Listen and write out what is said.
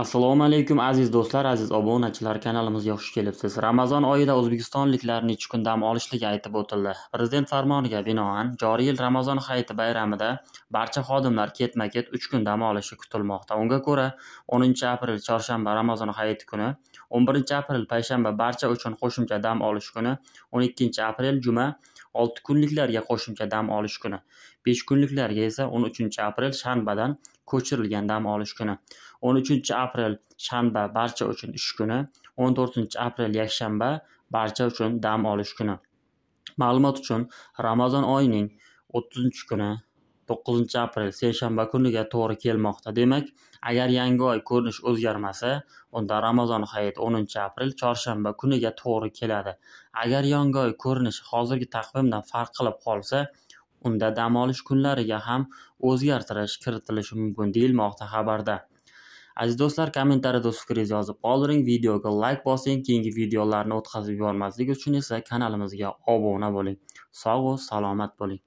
assalomu alaykum aziz do'stlar aziz obunachilar kanalimizga xush kelibsiz ramazon oyida o'zbekistonliklar necha kun dam olishligi aytib o'tildi prezident farmoniga binoan joriy yil ramazon hayiti bayramida barcha xodimlar ketma ket uch kun dam olishi kutilmoqda unga ko'ra o'ninchi aprel chorshanba ramazon hayiti kuni o'n birinchi aprel payshanba barcha uchun qo'shimcha dam olish kuni o'n ikkinchi aprel juma olti kunliklarga qo'shimcha dam olish kuni besh kunliklarga esa o'n uchinchi aprel shanbadan ko'chirilgan dam olish kuni o'n uchinchi aprel shanba barcha uchun ish kuni o'n to'rtinchi aprel yakshanba barcha uchun dam olish kuni ma'lumot uchun ramazon oyining o'ttizinchi kuni to'qqizinchi aprel seshanba kuniga to'g'ri kelmoqda demak agar yangi oy ko'rinish o'zgarmasa unda ramazon hayiti o'ninchi aprel chorshanba kuniga to'g'ri keladi agar yangi oy ko'rinishi hozirgi taqvimdan farq qilib qolsa unda dam olish kunlariga ham o'zgartirish kiritilishi mumkin deyilmoqda xabarda aziz do'stlar kommentariyada o'z fikringizni yozib qoldiring videoga layk bosing keyingi videolarni o'tkazib yubormaslik uchun esa kanalimizga obuna bo'ling sog' salomat bo'ling